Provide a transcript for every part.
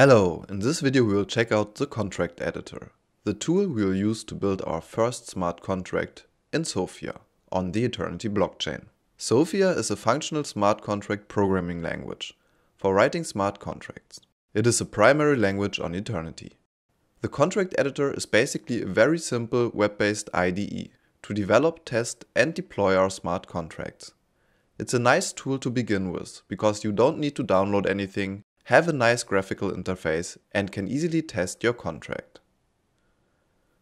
Hello, in this video we will check out the contract editor, the tool we will use to build our first smart contract in SOFIA on the Eternity blockchain. SOFIA is a functional smart contract programming language for writing smart contracts. It is a primary language on Eternity. The contract editor is basically a very simple web-based IDE to develop, test and deploy our smart contracts. It's a nice tool to begin with because you don't need to download anything have a nice graphical interface and can easily test your contract.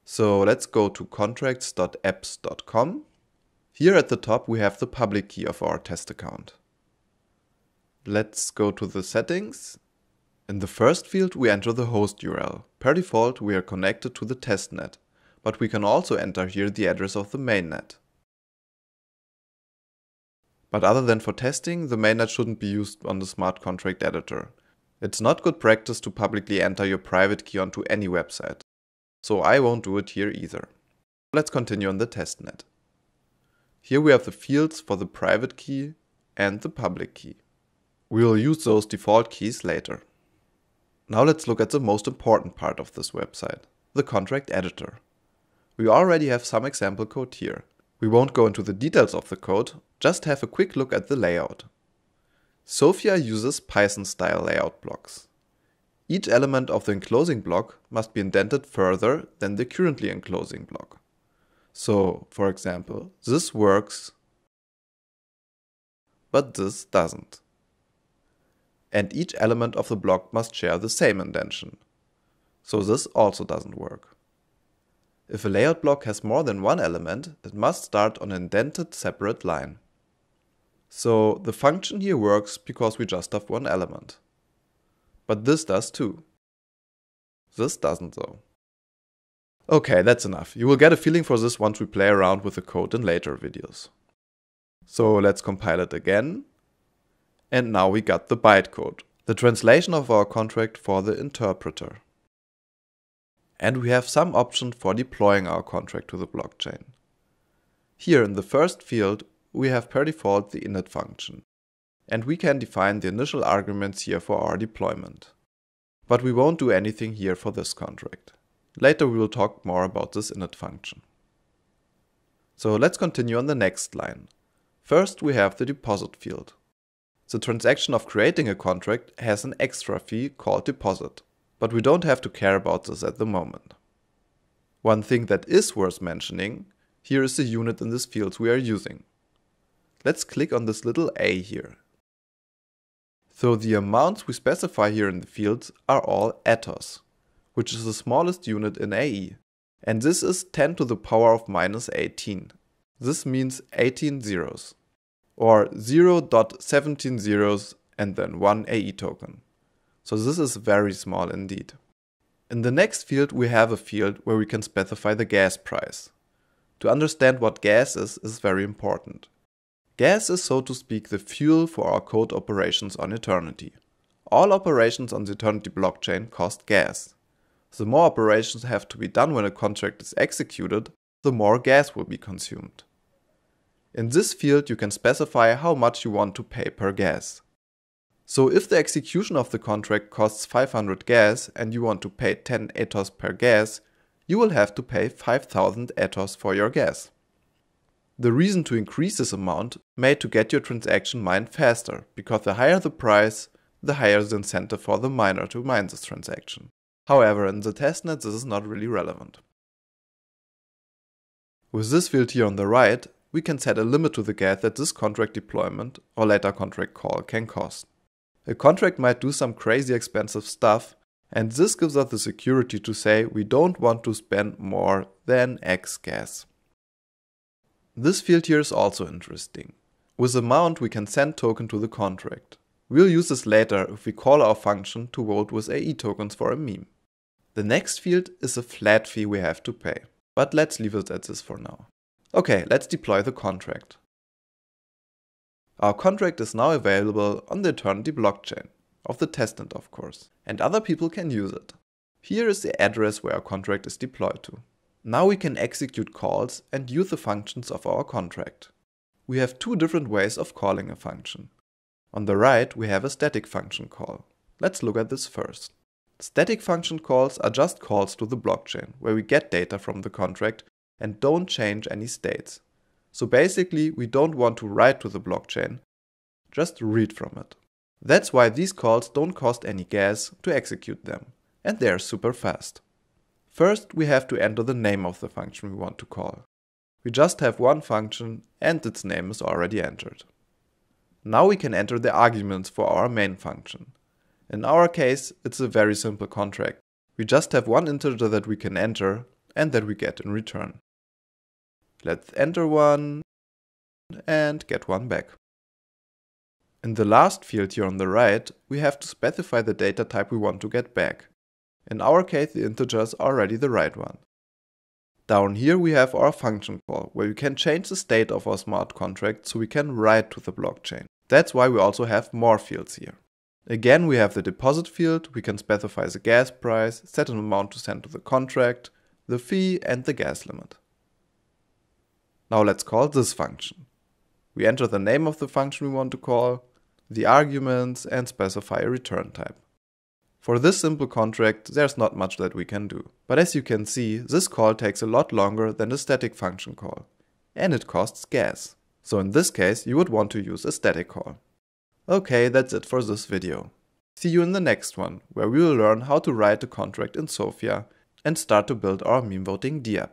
So let's go to contracts.apps.com. Here at the top we have the public key of our test account. Let's go to the settings. In the first field we enter the host URL. Per default we are connected to the testnet, but we can also enter here the address of the mainnet. But other than for testing, the mainnet shouldn't be used on the smart contract editor. It's not good practice to publicly enter your private key onto any website, so I won't do it here either. Let's continue on the testnet. Here we have the fields for the private key and the public key. We will use those default keys later. Now let's look at the most important part of this website, the contract editor. We already have some example code here. We won't go into the details of the code, just have a quick look at the layout. Sophia uses Python-style layout blocks. Each element of the enclosing block must be indented further than the currently enclosing block. So, for example, this works, but this doesn't. And each element of the block must share the same indentation. So this also doesn't work. If a layout block has more than one element, it must start on an indented separate line. So the function here works because we just have one element. But this does too. This doesn't though. Okay, that's enough. You will get a feeling for this once we play around with the code in later videos. So let's compile it again. And now we got the bytecode, the translation of our contract for the interpreter. And we have some options for deploying our contract to the blockchain. Here in the first field, we have per default the init function. And we can define the initial arguments here for our deployment. But we won't do anything here for this contract. Later we will talk more about this init function. So let's continue on the next line. First we have the deposit field. The transaction of creating a contract has an extra fee called deposit, but we don't have to care about this at the moment. One thing that is worth mentioning, here is the unit in this field we are using let's click on this little a here. So the amounts we specify here in the fields are all atos, which is the smallest unit in AE. And this is 10 to the power of minus 18. This means 18 zeros, or 0 0.17 zeros and then 1 AE token. So this is very small indeed. In the next field we have a field where we can specify the gas price. To understand what gas is is very important. Gas is so to speak the fuel for our code operations on Eternity. All operations on the Eternity blockchain cost gas. The more operations have to be done when a contract is executed, the more gas will be consumed. In this field you can specify how much you want to pay per gas. So if the execution of the contract costs 500 gas and you want to pay 10 ethos per gas, you will have to pay 5000 ethos for your gas. The reason to increase this amount may to get your transaction mined faster, because the higher the price, the higher the incentive for the miner to mine this transaction. However, in the testnet this is not really relevant. With this field here on the right, we can set a limit to the gas that this contract deployment or later contract call can cost. A contract might do some crazy expensive stuff, and this gives us the security to say we don't want to spend more than X gas. This field here is also interesting. With amount we can send token to the contract. We'll use this later if we call our function to vote with AE tokens for a meme. The next field is a flat fee we have to pay, but let's leave it at this for now. Okay, let's deploy the contract. Our contract is now available on the Eternity blockchain, of the testnet of course, and other people can use it. Here is the address where our contract is deployed to. Now we can execute calls and use the functions of our contract. We have two different ways of calling a function. On the right, we have a static function call. Let's look at this first. Static function calls are just calls to the blockchain, where we get data from the contract and don't change any states. So basically, we don't want to write to the blockchain, just read from it. That's why these calls don't cost any gas to execute them, and they are super fast. First, we have to enter the name of the function we want to call. We just have one function and its name is already entered. Now we can enter the arguments for our main function. In our case, it's a very simple contract. We just have one integer that we can enter and that we get in return. Let's enter one and get one back. In the last field here on the right, we have to specify the data type we want to get back. In our case, the integers are already the right one. Down here we have our function call, where we can change the state of our smart contract so we can write to the blockchain. That's why we also have more fields here. Again, we have the deposit field, we can specify the gas price, set an amount to send to the contract, the fee and the gas limit. Now let's call this function. We enter the name of the function we want to call, the arguments and specify a return type. For this simple contract, there's not much that we can do. But as you can see, this call takes a lot longer than the static function call. And it costs gas. So in this case, you would want to use a static call. Okay, that's it for this video. See you in the next one, where we will learn how to write a contract in SOFIA and start to build our meme voting DApp.